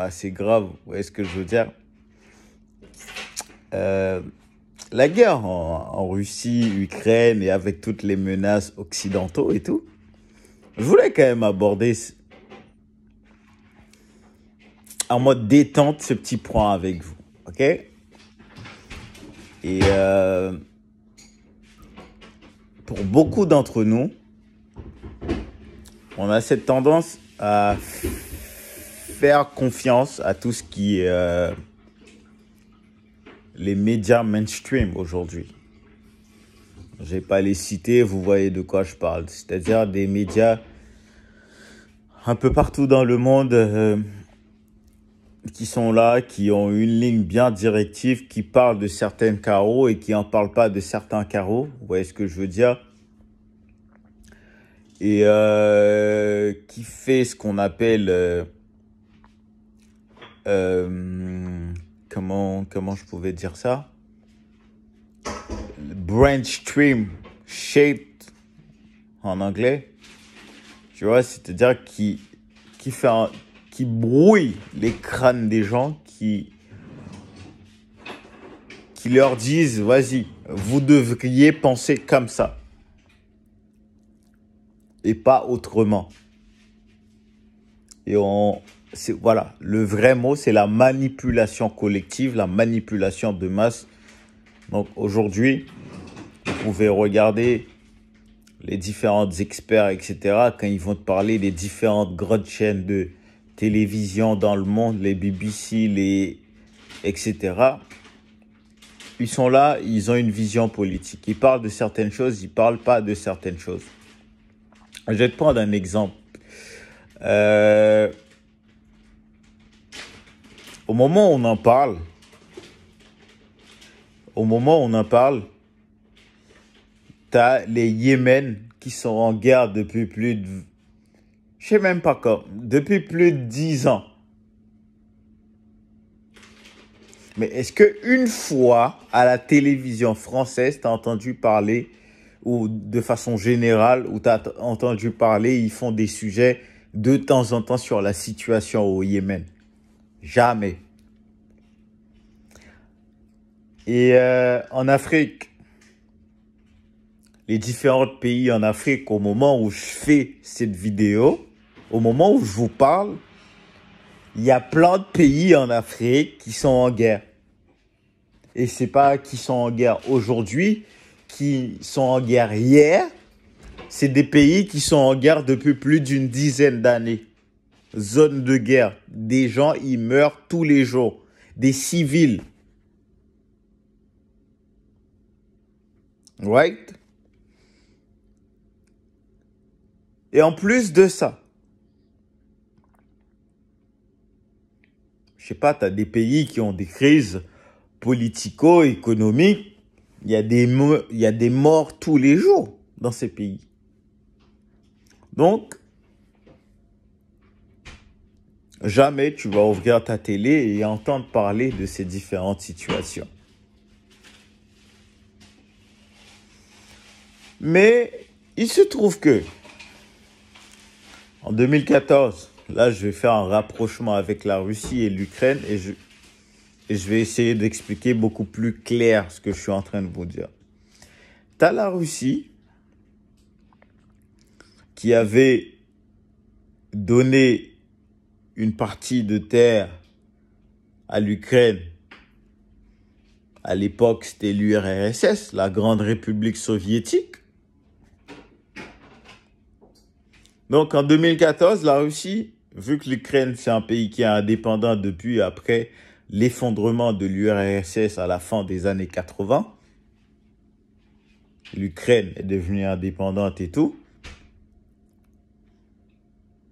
assez bah, c'est grave. Vous voyez ce que je veux dire euh, La guerre en, Russie, Ukraine et avec toutes les menaces occidentaux et tout, je voulais quand même aborder en mode détente ce petit point avec vous. OK Et euh, pour beaucoup d'entre nous, on a cette tendance à faire confiance à tout ce qui est euh, les médias mainstream aujourd'hui. Je n'ai pas les citer, vous voyez de quoi je parle. C'est-à-dire des médias un peu partout dans le monde euh, qui sont là, qui ont une ligne bien directive, qui parlent de certains carreaux et qui n'en parlent pas de certains carreaux. Vous voyez ce que je veux dire Et euh, qui fait ce qu'on appelle... Euh, comment, comment je pouvais dire ça Branch stream shaped en anglais. Tu vois, c'est-à-dire qui, qui, fait qui brouille les crânes des gens qui, qui leur disent, vas-y, vous devriez penser comme ça. Et pas autrement. Et on, voilà, le vrai mot, c'est la manipulation collective, la manipulation de masse. Donc aujourd'hui, vous pouvez regarder les différents experts, etc., quand ils vont te parler des différentes grandes chaînes de télévision dans le monde, les BBC, les etc. Ils sont là, ils ont une vision politique. Ils parlent de certaines choses, ils parlent pas de certaines choses. Je vais te prendre un exemple. Euh, au moment où on en parle, au moment où on en parle, tu les Yémen qui sont en guerre depuis plus de... Je sais même pas quand. Depuis plus de dix ans. Mais est-ce que une fois à la télévision française, t'as entendu parler, ou de façon générale, ou t'as entendu parler, ils font des sujets de temps en temps sur la situation au Yémen Jamais. Et euh, en Afrique, les différents pays en Afrique, au moment où je fais cette vidéo, au moment où je vous parle, il y a plein de pays en Afrique qui sont en guerre. Et n'est pas qui sont en guerre aujourd'hui, qui sont en guerre hier, c'est des pays qui sont en guerre depuis plus d'une dizaine d'années zone de guerre. Des gens y meurent tous les jours. Des civils. Right? Et en plus de ça, je sais pas, tu as des pays qui ont des crises politico-économiques. Il y, a des, il y a des morts tous les jours dans ces pays. Donc, Jamais tu vas ouvrir ta télé et entendre parler de ces différentes situations. Mais il se trouve que en 2014, là je vais faire un rapprochement avec la Russie et l'Ukraine et je, je vais essayer d'expliquer beaucoup plus clair ce que je suis en train de vous dire. Tu as la Russie qui avait donné une partie de terre à l'Ukraine. À l'époque, c'était l'URSS, la Grande République soviétique. Donc en 2014, la Russie, vu que l'Ukraine, c'est un pays qui est indépendant depuis après l'effondrement de l'URSS à la fin des années 80, l'Ukraine est devenue indépendante et tout.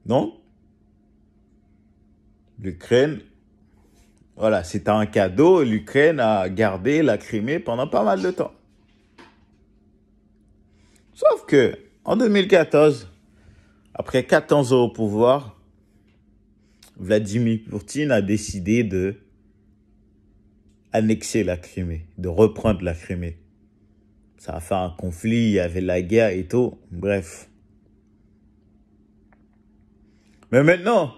Donc, l'Ukraine, voilà, c'était un cadeau. L'Ukraine a gardé la Crimée pendant pas mal de temps. Sauf que, en 2014, après 14 ans au pouvoir, Vladimir Poutine a décidé de annexer la Crimée, de reprendre la Crimée. Ça a fait un conflit, il y avait la guerre et tout, bref. Mais maintenant,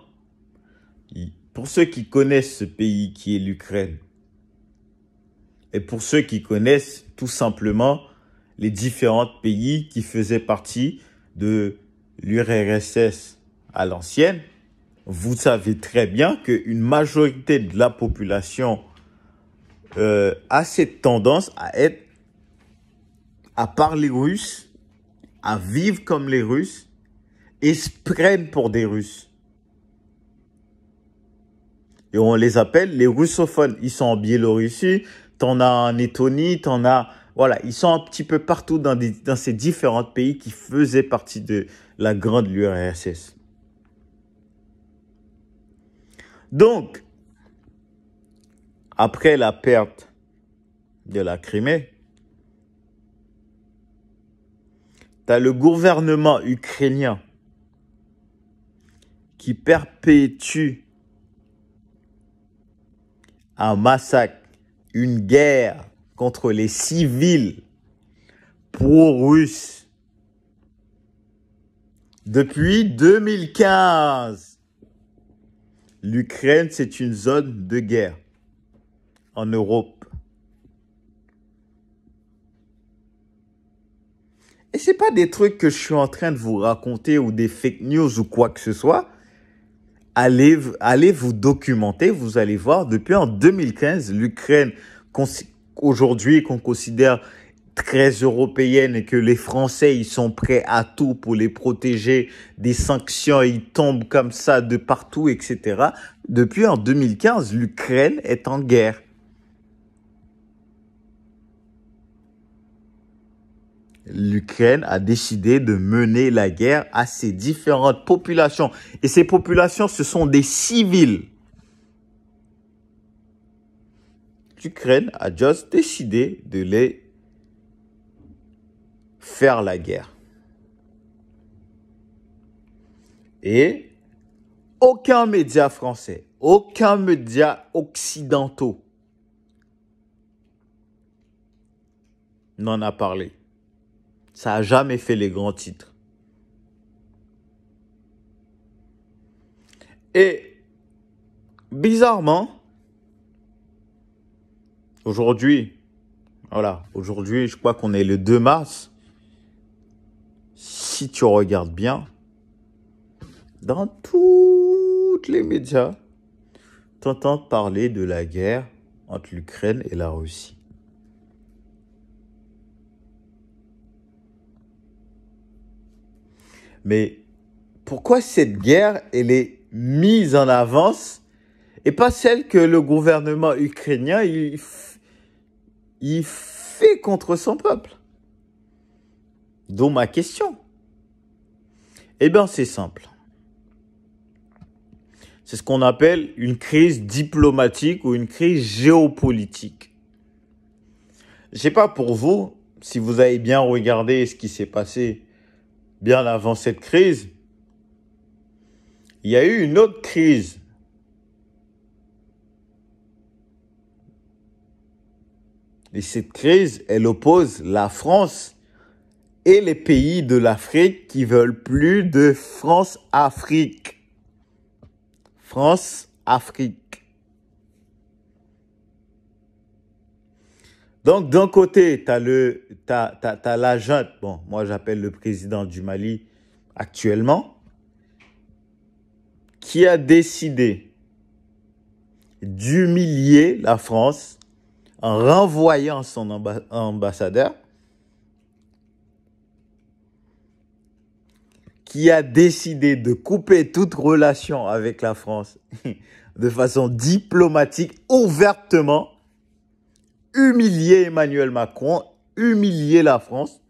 pour ceux qui connaissent ce pays qui est l'Ukraine, et pour ceux qui connaissent tout simplement les différents pays qui faisaient partie de l'URSS à l'ancienne, vous savez très bien qu'une majorité de la population euh, a cette tendance à être, à parler russe, à vivre comme les Russes, et se prennent pour des Russes. Et on les appelle les russophones. Ils sont en Biélorussie, t'en as en Lettonie, t'en as... Voilà, ils sont un petit peu partout dans, ces différents pays qui faisaient partie de la grande URSS. Donc, après la perte de la Crimée, tu as le gouvernement ukrainien qui perpétue un massacre, une guerre contre les civils pro-russes depuis 2015. L'Ukraine, c'est une zone de guerre en Europe. Et n'est pas des trucs que je suis en train de vous raconter ou des fake news ou quoi que ce soit allez, allez vous documenter, vous allez voir, depuis en 2015, l'Ukraine, aujourd'hui qu'on considère très européenne et que les Français, ils sont prêts à tout pour les protéger des sanctions, ils tombent comme ça de partout, etc. Depuis en 2015, l'Ukraine est en guerre. l'Ukraine a décidé de mener la guerre à ses différentes populations. Et ces populations, ce sont des civils. L'Ukraine a juste décidé de les faire la guerre. Et aucun média français, aucun média occidentaux n'en a parlé. Ça n'a jamais fait les grands titres. Et bizarrement, aujourd'hui, voilà, aujourd'hui, je crois qu'on est le 2 mars. Si tu regardes bien, dans tous les médias, t'entends parler de la guerre entre l'Ukraine et la Russie. Mais pourquoi cette guerre, elle est mise en avance et pas celle que le gouvernement ukrainien, il, fait contre son peuple D'où ma question. Eh bien, c'est simple. C'est ce qu'on appelle une crise diplomatique ou une crise géopolitique. Je sais pas pour vous si vous avez bien regardé ce qui s'est passé bien avant cette crise, il y a eu une autre crise. Et cette crise, elle oppose la France et les pays de l'Afrique qui veulent plus de France-Afrique. France-Afrique. Donc, d'un côté, tu as, le, Bon, moi, j'appelle le président du Mali actuellement, qui a décidé d'humilier la France en renvoyant son ambassadeur, qui a décidé de couper toute relation avec la France de façon diplomatique, ouvertement, humilier Emmanuel Macron, humilier la France.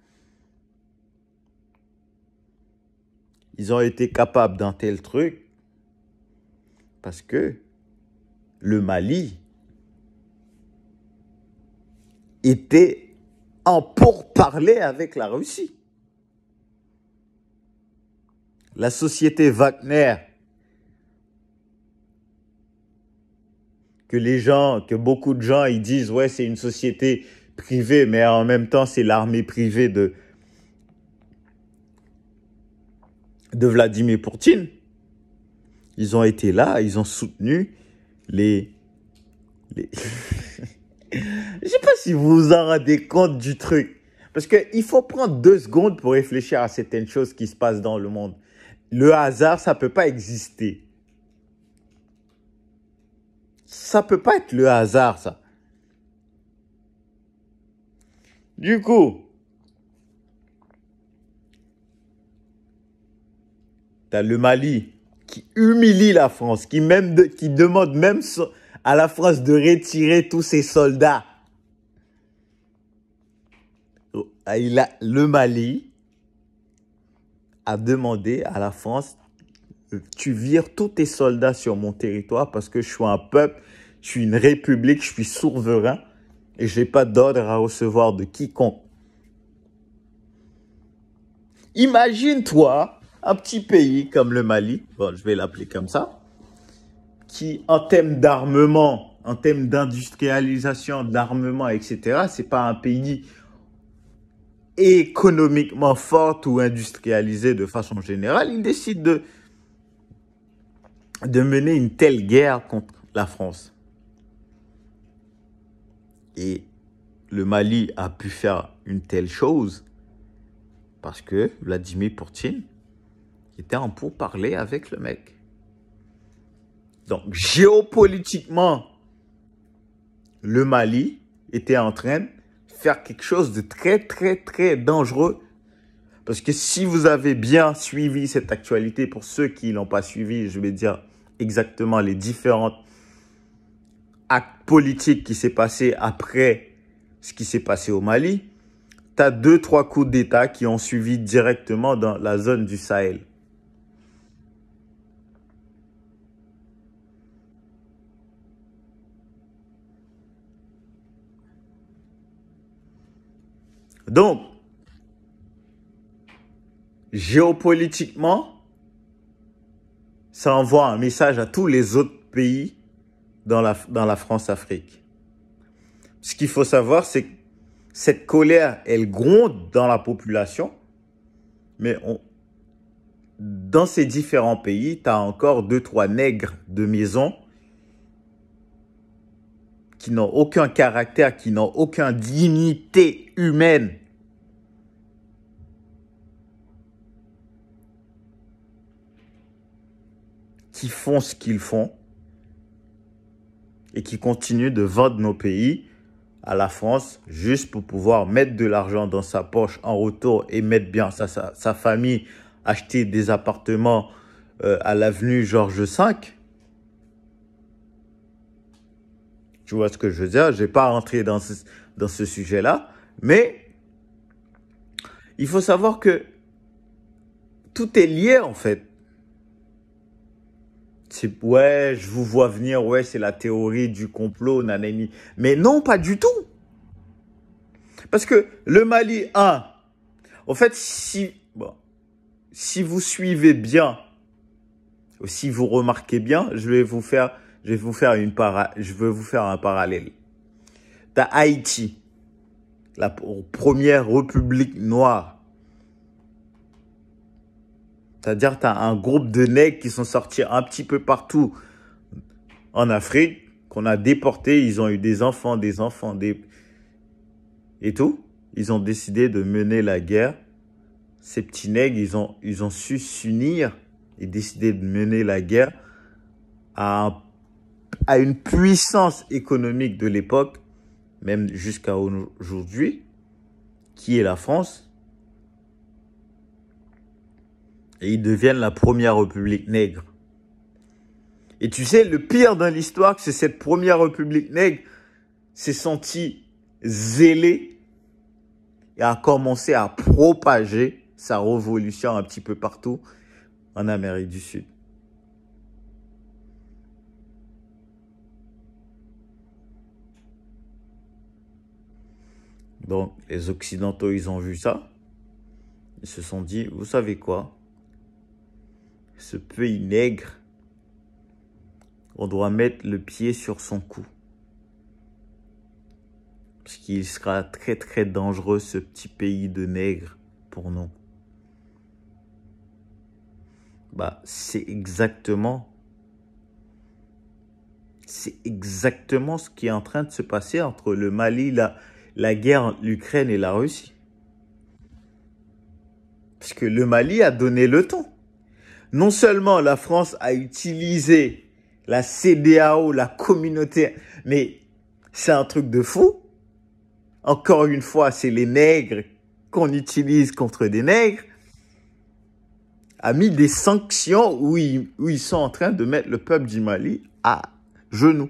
Ils ont été capables d'un tel truc parce que le Mali était en pourparler avec la Russie. La société Wagner que les gens, que beaucoup de gens, ils disent, ouais, c'est une société privée, mais en même temps, c'est l'armée privée de, de Vladimir Poutine. Ils ont été là, ils ont soutenu les, les... Je sais pas si vous vous en rendez compte du truc. Parce qu'il faut prendre deux secondes pour réfléchir à certaines choses qui se passent dans le monde. Le hasard, ça ne peut pas exister ça peut pas être le hasard, ça. Du coup, as le Mali qui humilie la France, qui, même qui demande même à la France de retirer tous ses soldats. Oh, ah, le Mali a demandé à la France tu vires tous tes soldats sur mon territoire parce que je suis un peuple, je suis une république, je suis souverain et je n'ai pas d'ordre à recevoir de quiconque. Imagine-toi un petit pays comme le Mali, bon, je vais l'appeler comme ça, qui en thème d'armement, en thème d'industrialisation, d'armement, etc., ce n'est pas un pays économiquement fort ou industrialisé de façon générale. Il décide de de mener une telle guerre contre la France. Et le Mali a pu faire une telle chose parce que Vladimir Poutine était en parler avec le mec. Donc géopolitiquement, le Mali était en train de faire quelque chose de très très très dangereux. Parce que si vous avez bien suivi cette actualité, pour ceux qui ne l'ont pas suivi, je vais dire exactement les différents actes politiques qui s'est passé après ce qui s'est passé au Mali, tu as deux, trois coups d'État qui ont suivi directement dans la zone du Sahel. Donc, géopolitiquement, ça envoie un message à tous les autres pays dans la, France-Afrique. Ce qu'il faut savoir, c'est que cette colère, elle gronde dans la population, mais dans ces différents pays, tu as encore deux, trois nègres de maison qui n'ont aucun caractère, qui n'ont aucune dignité humaine. qui font ce qu'ils font et qui continuent de vendre nos pays à la France juste pour pouvoir mettre de l'argent dans sa poche en retour et mettre bien sa, sa, famille, acheter des appartements euh, à l'avenue Georges V. Tu vois ce que je veux dire Je n'ai pas rentré dans dans ce sujet-là, mais il faut savoir que tout est lié en fait ouais, je vous vois venir, ouais, c'est la théorie du complot, nanani. Mais non, pas du tout. Parce que le Mali, 1, en fait, si, si vous suivez bien, si vous remarquez bien, je vais vous faire, je vais vous faire une je vais vous faire un parallèle. T'as Haïti, la première république noire c'est-à-dire, tu as un groupe de nègres qui sont sortis un petit peu partout en Afrique, qu'on a déportés. Ils ont eu des enfants, des enfants, des... Et tout. Ils ont décidé de mener la guerre. Ces petits nègres, ils ont, ils ont su s'unir et décider de mener la guerre à une puissance économique de l'époque, même jusqu'à aujourd'hui, qui est la France, et ils deviennent la première république nègre. Et tu sais, le pire dans l'histoire, c'est cette première république nègre s'est sentie zélée et a commencé à propager sa révolution un petit peu partout en Amérique du Sud. Donc, les Occidentaux, ils ont vu ça. Ils se sont dit, vous savez quoi ce pays nègre, on doit mettre le pied sur son cou. Parce qu'il sera très très dangereux ce petit pays de nègre, pour nous. Bah, c'est exactement c'est exactement ce qui est en train de se passer entre le Mali, la, la guerre, l'Ukraine et la Russie. Parce que le Mali a donné le ton non seulement la France a utilisé la CDAO, la communauté, mais c'est un truc de fou. Encore une fois, c'est les nègres qu'on utilise contre des nègres a mis des sanctions où ils, où ils sont en train de mettre le peuple du Mali à genoux.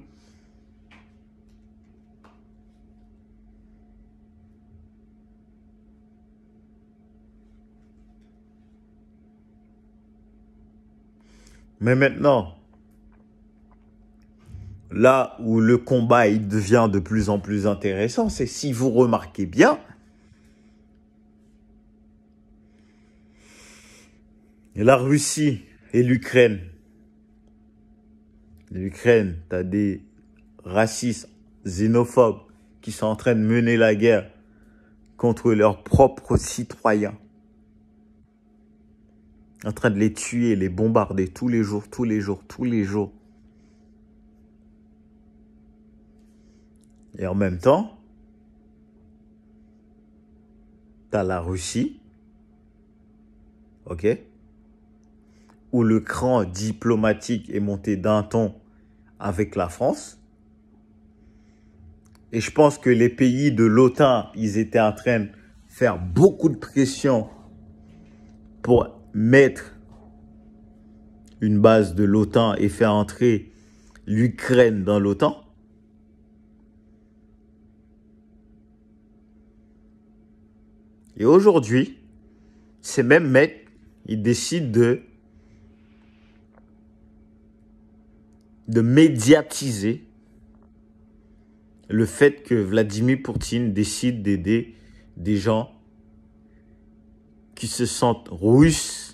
Mais maintenant, là où le combat il devient de plus en plus intéressant, c'est si vous remarquez bien, la Russie et l'Ukraine. L'Ukraine, tu as des racistes, xénophobes qui sont en train de mener la guerre contre leurs propres citoyens en train de les tuer, les bombarder tous les jours, tous les jours, tous les jours. Et en même temps, t'as la Russie, ok, où le cran diplomatique est monté d'un ton avec la France. Et je pense que les pays de l'OTAN, ils étaient en train de faire beaucoup de pression pour mettre une base de l'OTAN et faire entrer l'Ukraine dans l'OTAN. Et aujourd'hui, ces mêmes mecs, ils décident de, de médiatiser le fait que Vladimir Poutine décide d'aider des gens qui se sentent russes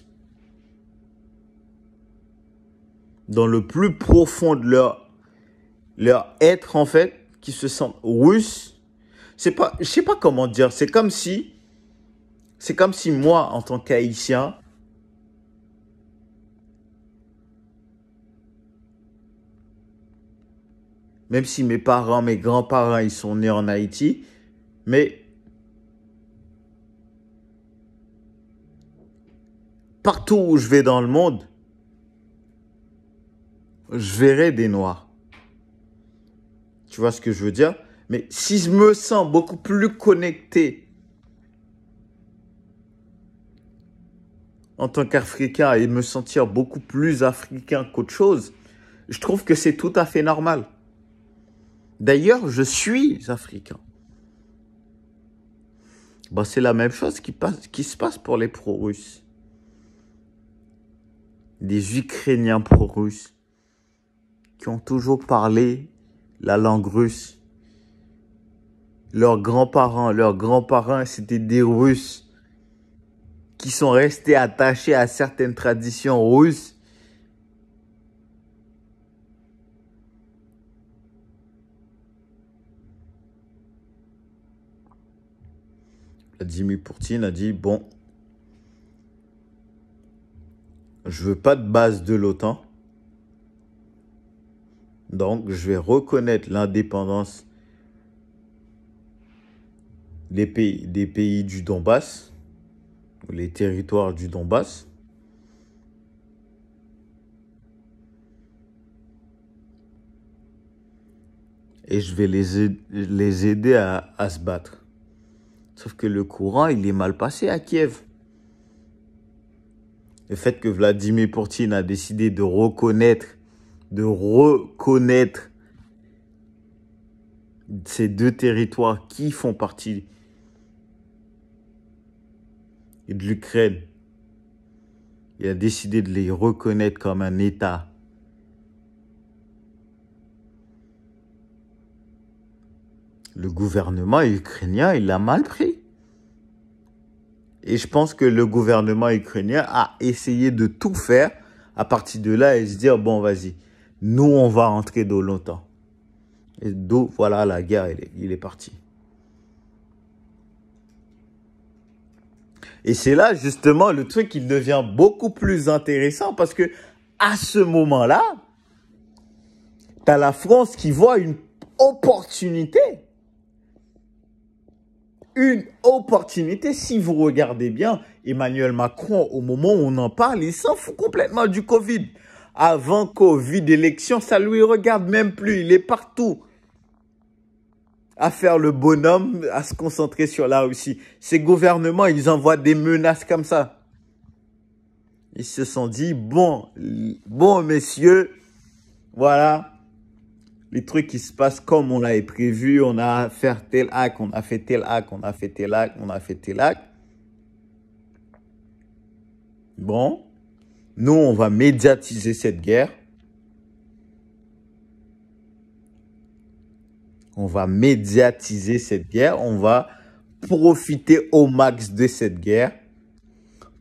dans le plus profond de leur, leur être, en fait, qui se sentent russes. C'est pas, je sais pas comment dire. C'est comme si, c'est comme si moi, en tant qu'Haïtien, même si mes parents, mes grands-parents, ils sont nés en Haïti, mais partout où je vais dans le monde, je verrai des noirs. Tu vois ce que je veux dire Mais si je me sens beaucoup plus connecté en tant qu'Africain et me sentir beaucoup plus africain qu'autre chose, je trouve que c'est tout à fait normal. D'ailleurs, je suis africain. Bah, c'est la même chose qui, passe, qui se passe pour les pro-russes. Des Ukrainiens pro-russes ont toujours parlé la langue russe. Leurs grands-parents, leurs grands-parents, c'était des Russes qui sont restés attachés à certaines traditions russes Vladimir Poutine a dit bon, je veux pas de base de l'OTAN. Donc, je vais reconnaître l'indépendance des pays, des pays du Donbass, les territoires du Donbass. Et je vais les aider à, à se battre. Sauf que le courant, il est mal passé à Kiev. Le fait que Vladimir Poutine a décidé de reconnaître de reconnaître ces deux territoires qui font partie de l'Ukraine. Il a décidé de les reconnaître comme un État. Le gouvernement ukrainien, il l'a mal pris. Et je pense que le gouvernement ukrainien a essayé de tout faire à partir de là et se dire, ah bon, vas-y, nous, on va rentrer dans longtemps. Et d'où, voilà, la guerre, il est, parti. Et c'est là, justement, le truc qui devient beaucoup plus intéressant parce que, à ce moment-là, as la France qui voit une opportunité. Une opportunité, si vous regardez bien, Emmanuel Macron, au moment où on en parle, il s'en fout complètement du Covid avant qu'au vu d'élection, ça lui regarde même plus. Il est partout à faire le bonhomme, à se concentrer sur là aussi. Ces gouvernements, ils envoient des menaces comme ça. Ils se sont dit, bon, bon messieurs, voilà, les trucs qui se passent comme on l'avait prévu, on a fait tel acte, on a fait tel acte, on a fait tel acte, on a fait tel acte. Bon, nous, on va médiatiser cette guerre. On va médiatiser cette guerre. On va profiter au max de cette guerre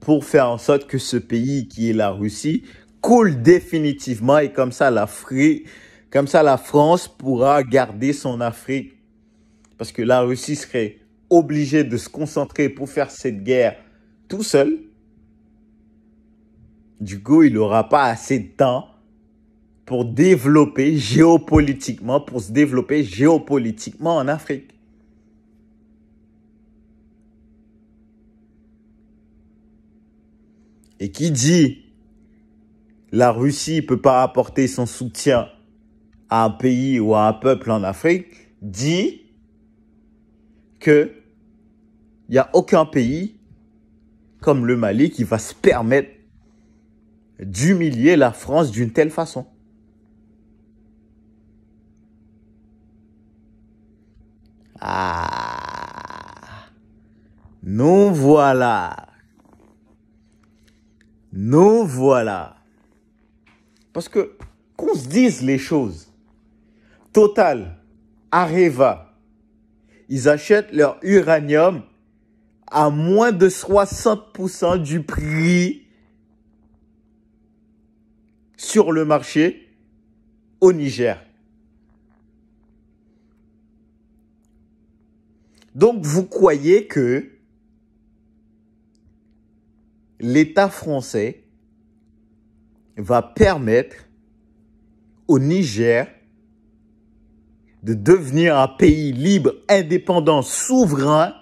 pour faire en sorte que ce pays qui est la Russie coule définitivement et comme ça comme ça la France pourra garder son Afrique. Parce que la Russie serait obligée de se concentrer pour faire cette guerre tout seul. Du coup, il n'aura pas assez de temps pour développer géopolitiquement, pour se développer géopolitiquement en Afrique. Et qui dit la Russie ne peut pas apporter son soutien à un pays ou à un peuple en Afrique, dit que n'y a aucun pays comme le Mali qui va se permettre d'humilier la France d'une telle façon. Ah, nous voilà. Nous voilà. Parce que qu'on se dise les choses. Total, Areva, ils achètent leur uranium à moins de 60% du prix sur le marché au Niger. Donc vous croyez que l'État français va permettre au Niger de devenir un pays libre, indépendant, souverain,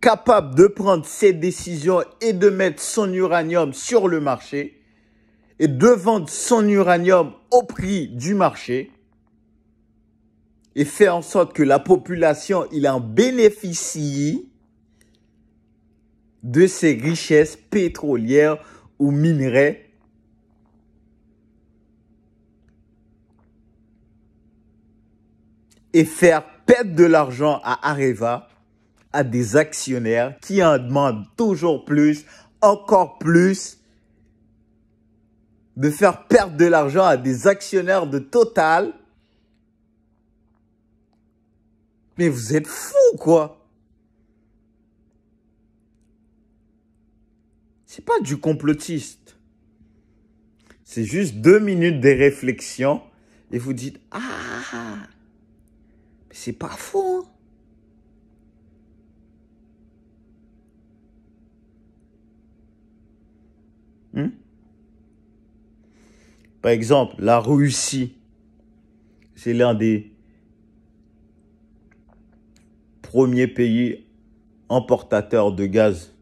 capable de prendre ses décisions et de mettre son uranium sur le marché et de vendre son uranium au prix du marché et faire en sorte que la population il en bénéficie de ses richesses pétrolières ou minerais et faire perdre de l'argent à Areva, à des actionnaires qui en demandent toujours plus, encore plus, de faire perdre de l'argent à des actionnaires de Total. Mais vous êtes fou, quoi. C'est pas du complotiste. C'est juste deux minutes de réflexion et vous dites Ah, mais c'est pas fou. Par exemple, la Russie, c'est l'un des premiers pays importateurs de gaz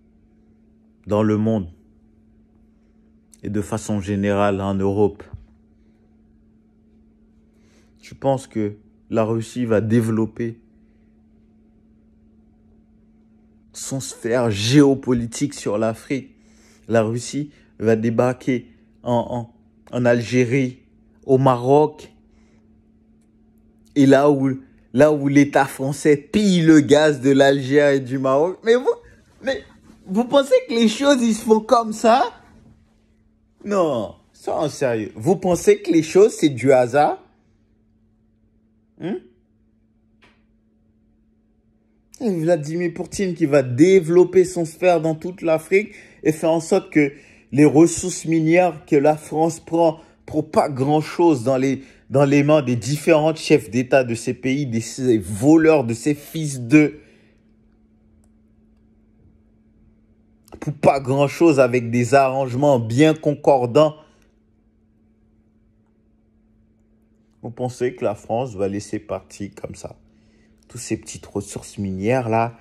dans le monde et de façon générale en Europe. Je pense que la Russie va développer son sphère géopolitique sur l'Afrique. La Russie va débarquer en en Algérie, au Maroc, et là où, là où l'État français pille le gaz de l'Algérie et du Maroc. Mais vous, mais vous pensez que les choses, ils se font comme ça Non, ça en sérieux. Vous pensez que les choses, c'est du hasard hein Vladimir Poutine qui va développer son sphère dans toute l'Afrique et faire en sorte que les ressources minières que la France prend pour pas grand-chose dans les, dans les mains des différents chefs d'État de ces pays, des voleurs, de ces fils d'eux. Pour pas grand-chose avec des arrangements bien concordants. Vous pensez que la France va laisser partir comme ça toutes ces petites ressources minières là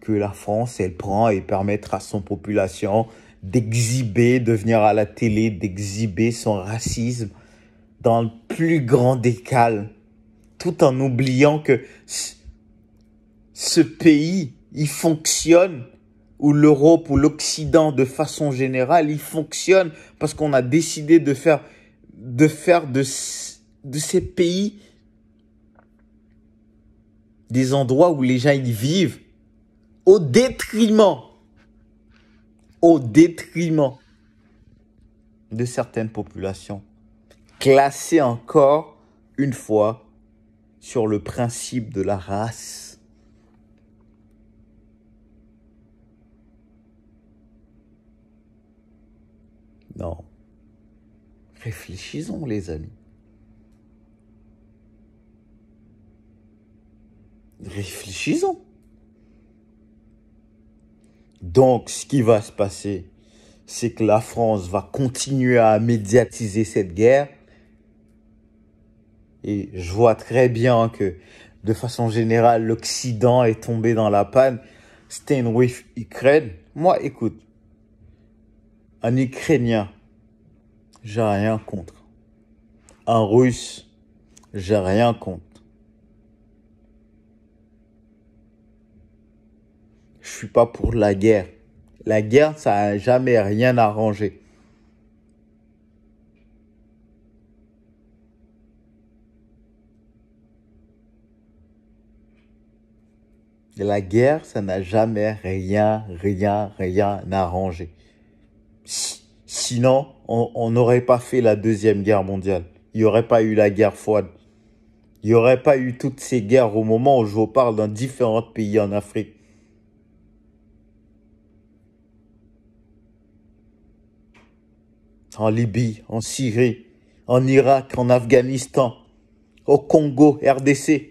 que la France elle prend et permettre à son population d'exhiber, de venir à la télé, d'exhiber son racisme dans le plus grand décal, tout en oubliant que ce pays, il fonctionne, ou l'Europe, ou l'Occident de façon générale, il fonctionne parce qu'on a décidé de faire de, faire de, de ces pays des endroits où les gens y vivent au détriment au détriment de certaines populations, classées encore une fois sur le principe de la race. Non. Réfléchissons les amis. Réfléchissons. Donc, ce qui va se passer, c'est que la France va continuer à médiatiser cette guerre. Et je vois très bien que, de façon générale, l'Occident est tombé dans la panne. Stain with Ukraine. Moi, écoute, un Ukrainien, j'ai rien contre. Un Russe, j'ai rien contre. je suis pas pour la guerre. La guerre, ça n'a jamais rien arrangé. La guerre, ça n'a jamais rien, rien, rien arrangé. Sinon, on n'aurait pas fait la Deuxième Guerre mondiale. Il n'y aurait pas eu la guerre froide. Il n'y aurait pas eu toutes ces guerres au moment où je vous parle dans différents pays en Afrique. en Libye, en Syrie, en Irak, en Afghanistan, au Congo, RDC,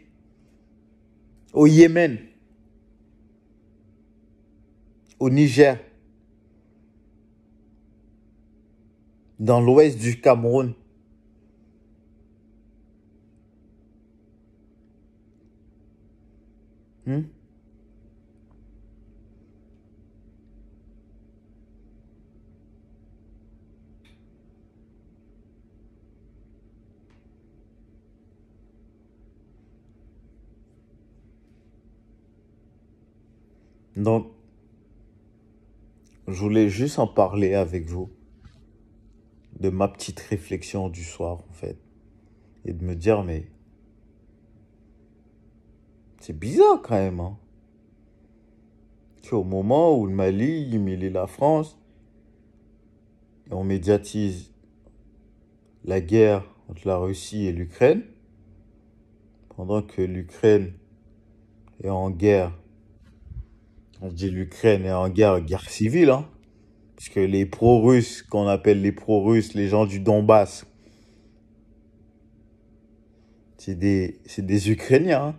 au Yémen, au Niger, dans l'ouest du Cameroun. Hmm? Donc, je voulais juste en parler avec vous de ma petite réflexion du soir, en fait. Et de me dire, mais c'est bizarre quand même. Hein? Au moment où le Mali humilie la France, et on médiatise la guerre entre la Russie et l'Ukraine, pendant que l'Ukraine est en guerre on dit l'Ukraine est en guerre, guerre civile, hein, parce que les pro-russes, qu'on appelle les pro-russes, les gens du Donbass, c'est des, des Ukrainiens. Hein.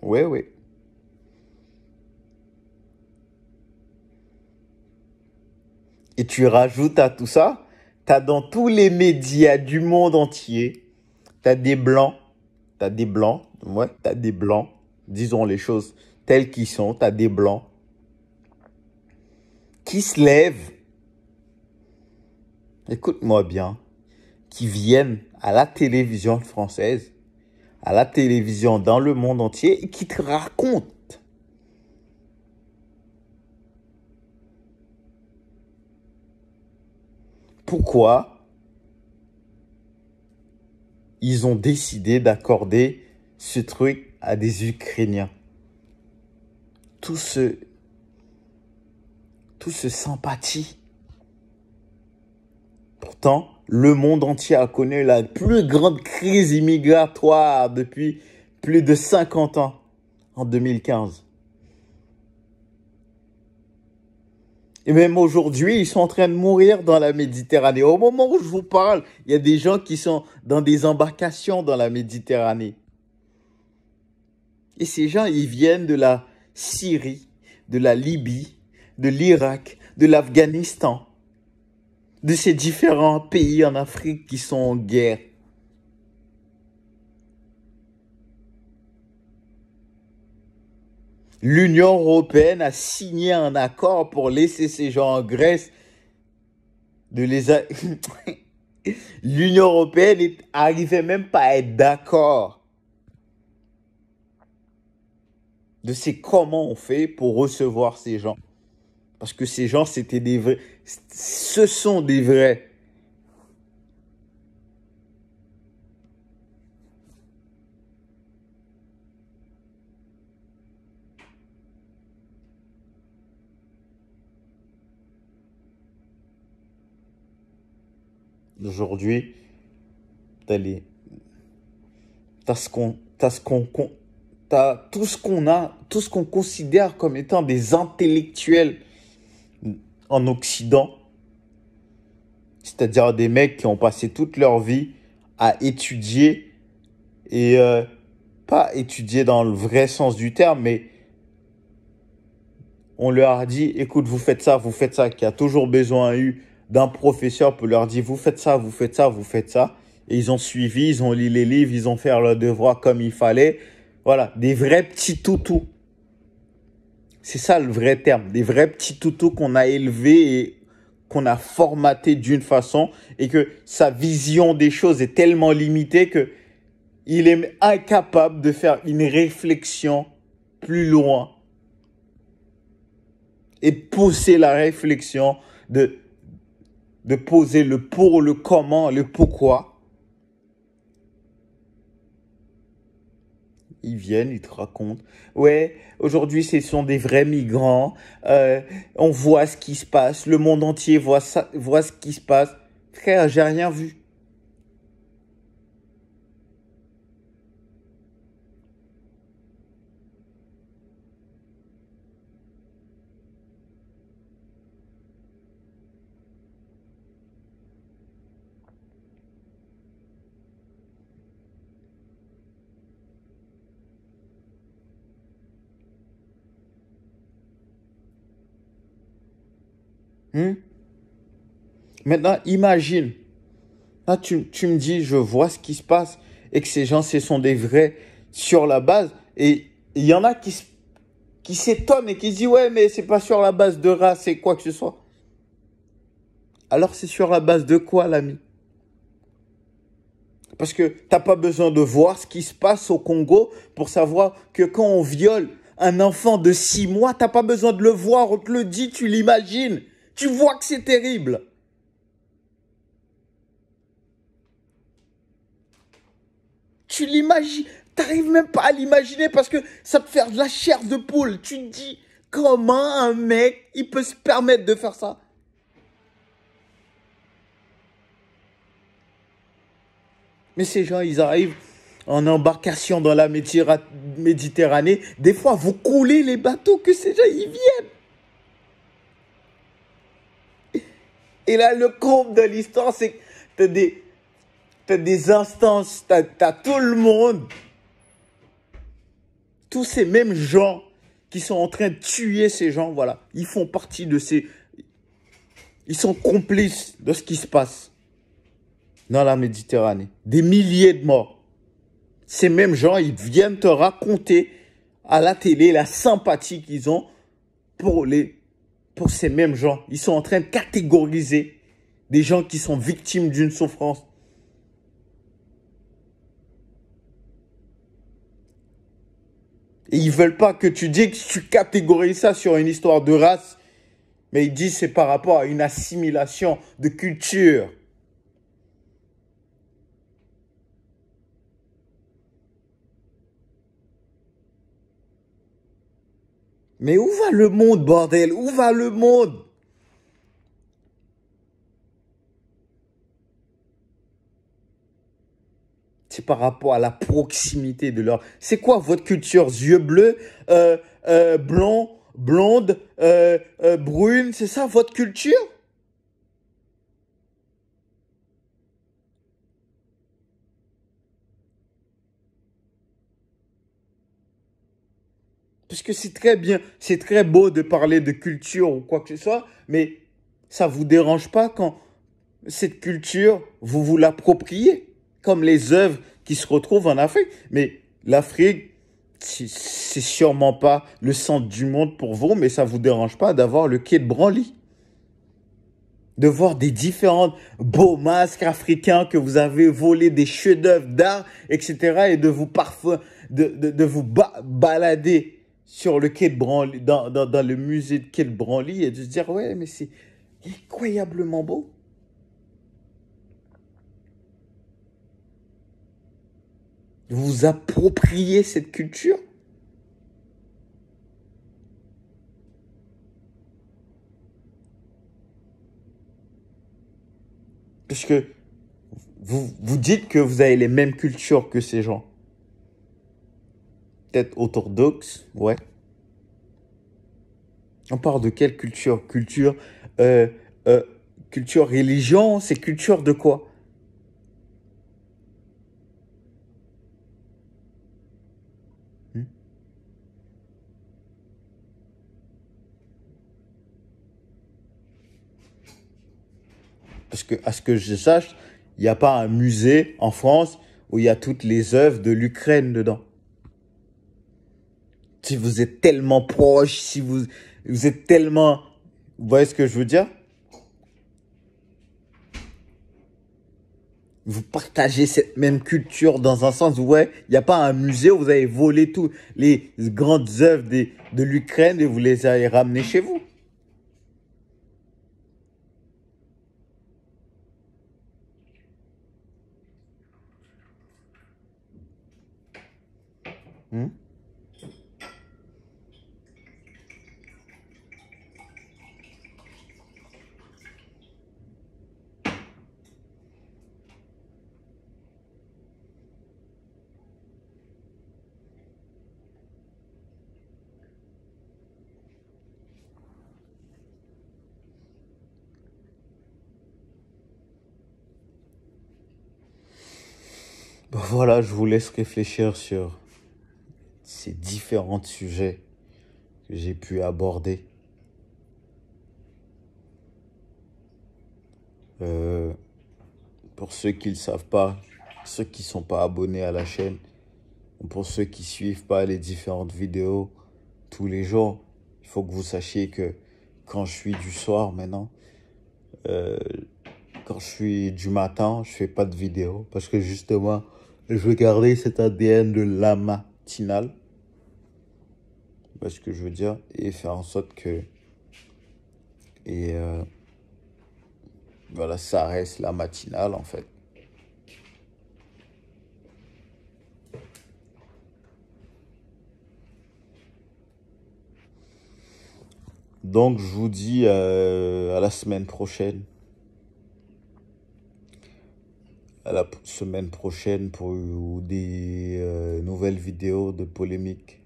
Ouais, ouais. Et tu rajoutes à tout ça, tu as dans tous les médias du monde entier, tu as des blancs, tu as des blancs, ouais, as des blancs disons les choses telles qu'ils sont, tu des blancs qui se lèvent, écoute-moi bien, qui viennent à la télévision française, à la télévision dans le monde entier, et qui te racontent pourquoi ils ont décidé d'accorder ce truc à des Ukrainiens. Tout ce, tout ce sympathie. Pourtant, le monde entier a connu la plus grande crise immigratoire depuis plus de 50 ans, en 2015. Et même aujourd'hui, ils sont en train de mourir dans la Méditerranée. Au moment où je vous parle, il y a des gens qui sont dans des embarcations dans la Méditerranée. Et ces gens, ils viennent de la Syrie, de la Libye, de l'Irak, de l'Afghanistan, de ces différents pays en Afrique qui sont en guerre. L'Union européenne a signé un accord pour laisser ces gens en Grèce de les L'Union européenne n'arrivait même pas à être d'accord de c'est comment on fait pour recevoir ces gens. Parce que ces gens, c'était des vrais. Ce sont des vrais. Aujourd'hui, t'as les... T'as ce ce qu'on tout ce qu'on a, tout ce qu'on considère comme étant des intellectuels en Occident, c'est-à-dire des mecs qui ont passé toute leur vie à étudier et euh, pas étudier dans le vrai sens du terme, mais on leur a dit écoute, vous faites ça, vous faites ça, qui a toujours besoin eu d'un professeur pour leur dire vous faites ça, vous faites ça, vous faites ça. Et ils ont suivi, ils ont lu les livres, ils ont fait leur devoir comme il fallait. Voilà, des vrais petits toutous. C'est ça le vrai terme, des vrais petits toutous qu'on a élevés et qu'on a formatés d'une façon et que sa vision des choses est tellement limitée que il est incapable de faire une réflexion plus loin et pousser la réflexion de, de poser le pour, le comment, le pourquoi Ils viennent, ils te racontent. Ouais, aujourd'hui, ce sont des vrais migrants. Euh, on voit ce qui se passe. Le monde entier voit ça, voit ce qui se passe. Frère, j'ai rien vu. Hmm? Maintenant, imagine. Ah, tu, me dis, je vois ce qui se passe et que ces gens, ce sont des vrais sur la base. Et il y en a qui, qui s'étonnent et qui se disent, ouais, mais c'est pas sur la base de race et quoi que ce soit. Alors, c'est sur la base de quoi, l'ami Parce que t'as pas besoin de voir ce qui se passe au Congo pour savoir que quand on viole un enfant de 6 mois, t'as pas besoin de le voir, on te le dit, tu l'imagines. Tu vois que c'est terrible. Tu l'imagines, t'arrives même pas à l'imaginer parce que ça te fait de la chair de poule. Tu te dis comment un mec, il peut se permettre de faire ça Mais ces gens, ils arrivent en embarcation dans la Méditerranée. Des fois, vous coulez les bateaux que ces gens, ils viennent. Et là, le comble de l'histoire, c'est que t'as des, des instances, t'as, tout le monde, tous ces mêmes gens qui sont en train de tuer ces gens, voilà. Ils font partie de ces... Ils sont complices de ce qui se passe dans la Méditerranée. Des milliers de morts. Ces mêmes gens, ils viennent te raconter à la télé la sympathie qu'ils ont pour les pour ces mêmes gens. Ils sont en train de catégoriser des gens qui sont victimes d'une souffrance. Et ils veulent pas que tu dises que tu catégorises ça sur une histoire de race, mais ils disent c'est par rapport à une assimilation de culture. Mais où va le monde, bordel Où va le monde C'est par rapport à la proximité de leur... C'est quoi votre culture Yeux bleus, euh, blonde, euh, blancs, blondes, euh, euh, brunes, c'est ça votre culture parce que c'est très bien, c'est très beau de parler de culture ou quoi que ce soit, mais ça vous dérange pas quand cette culture, vous vous l'appropriez, comme les œuvres qui se retrouvent en Afrique. Mais l'Afrique, c'est sûrement pas le centre du monde pour vous, mais ça vous dérange pas d'avoir le quai de Branly. De voir des différents beaux masques africains que vous avez volés, des chefs-d'œuvre d'art, etc. et de vous parfum, de, vous balader sur le quai de Branly, dans, le musée de quai de Branly et de se dire ouais mais c'est incroyablement beau. Vous appropriez cette culture Parce que vous, vous dites que vous avez les mêmes cultures que ces gens être orthodoxe, ouais. On parle de quelle culture Culture, euh, euh, culture religion, c'est culture de quoi hmm? Parce que, à ce que je sache, il n'y a pas un musée en France où il y a toutes les œuvres de l'Ukraine dedans si vous êtes tellement proche, si vous, vous êtes tellement... Vous voyez ce que je veux dire Vous partagez cette même culture dans un sens où, il n'y a pas un musée où vous avez volé toutes les grandes œuvres de l'Ukraine et vous les avez ramenées chez vous. Hmm? voilà, je vous laisse réfléchir sur ces différents sujets que j'ai pu aborder. Euh, pour ceux qui ne savent pas, ceux qui ne sont pas abonnés à la chaîne, pour ceux qui ne suivent pas les différentes vidéos tous les jours, il faut que vous sachiez que quand je suis du soir maintenant, euh, quand je suis du matin, je ne fais pas de vidéo parce que justement, je vais garder cet ADN de la matinale. Parce que je veux dire, et faire en sorte que. Et euh, voilà, ça reste la matinale en fait. Donc je vous dis euh, à la semaine prochaine. à la semaine prochaine pour des euh, nouvelles vidéos de polémiques.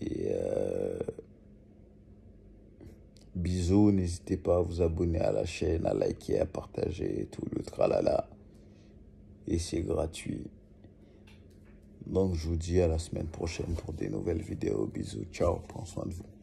Et euh, bisous, n'hésitez pas à vous abonner à la chaîne, à liker, à partager, tout le tralala. Et c'est gratuit. Donc je vous dis à la semaine prochaine pour des nouvelles vidéos. Bisous, ciao, prends soin de vous.